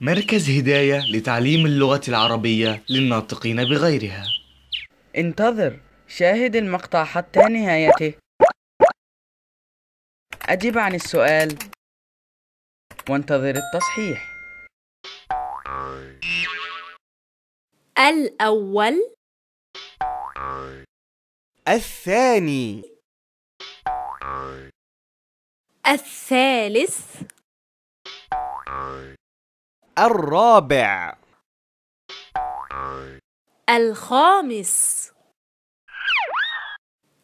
مركز هداية لتعليم اللغة العربية للناطقين بغيرها انتظر شاهد المقطع حتى نهايته أجب عن السؤال وانتظر التصحيح الأول الثاني الثالث الرابع الخامس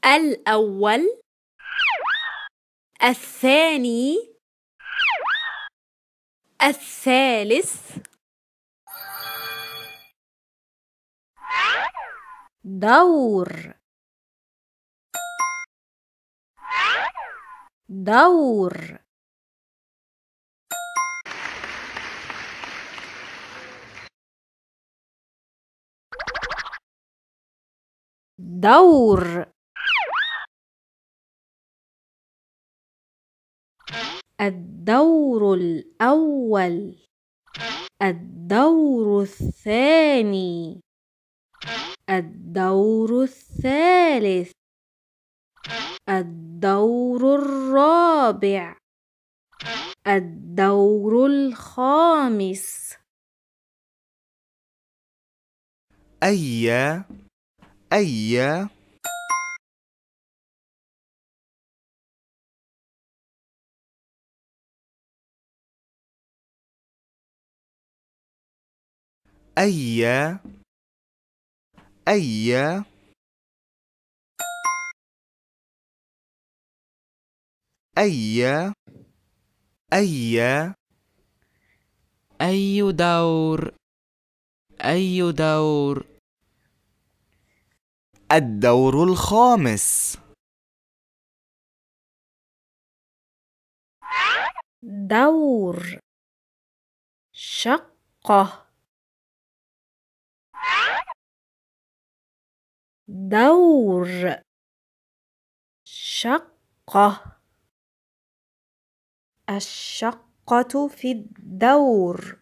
الأول الثاني الثالث دور دور الدور الدور الأول الدور الثاني الدور الثالث الدور الرابع الدور الخامس أي أي أي أي أي أي أي دور أي دور الدور الخامس دور شقة دور شقة الشقة في الدور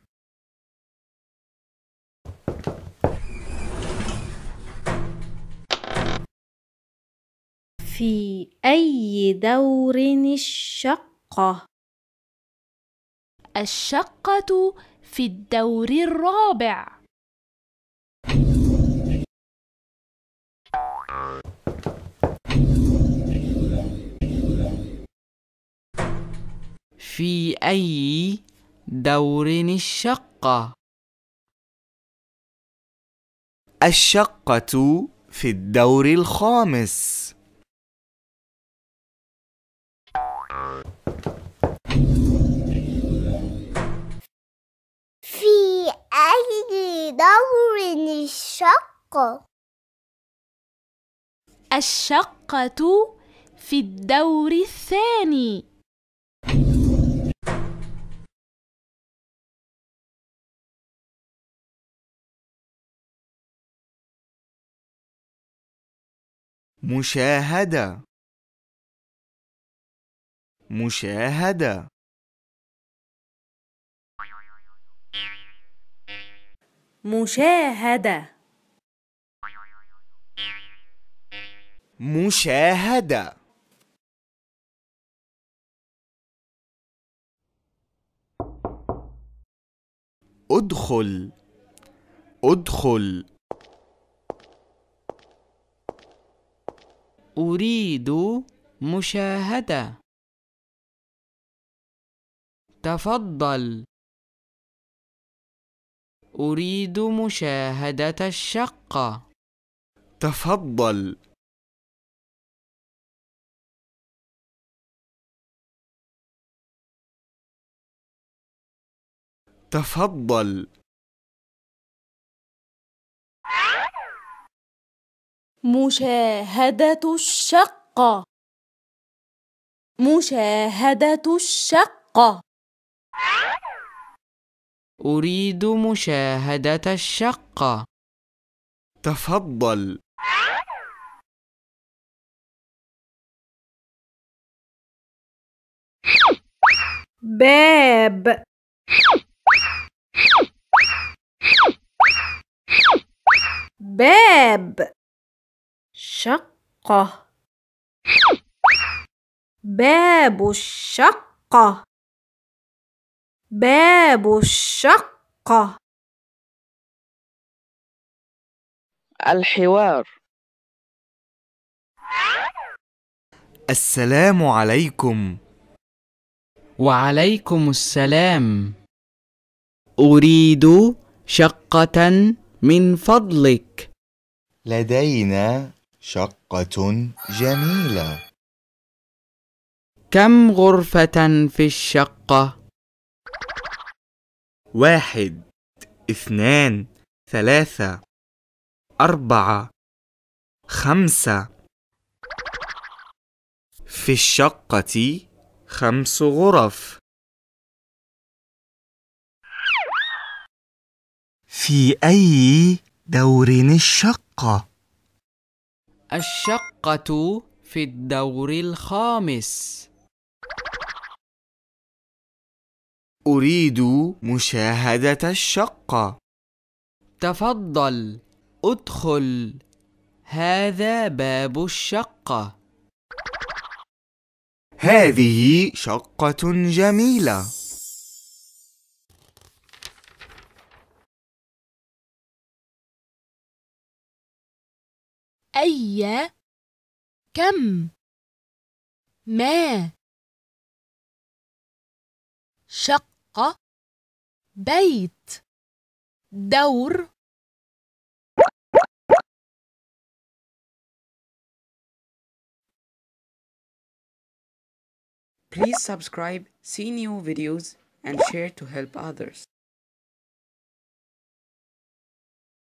في أي دور الشقة؟ الشقة في الدور الرابع في أي دور الشقة؟ الشقة في الدور الخامس بدور الشقة الشقة في الدور الثاني مشاهدة مشاهدة مشاهدة مشاهدة ادخل ادخل أريد مشاهدة تفضل أريد مشاهدة الشقة تفضل تفضل مشاهدة الشقة مشاهدة الشقة أريد مشاهدة الشقة. تفضل. باب باب شقة باب الشقة باب الشقة الحوار السلام عليكم وعليكم السلام أريد شقة من فضلك لدينا شقة جميلة كم غرفة في الشقة؟ واحد اثنان ثلاثة أربعة خمسة في الشقة خمس غرف في أي دور الشقة؟ الشقة في الدور الخامس أريد مشاهدة الشقة تفضل ادخل هذا باب الشقة هذه شقة جميلة أي كم ما شقة بيت دور Please subscribe, see new videos and share to help others.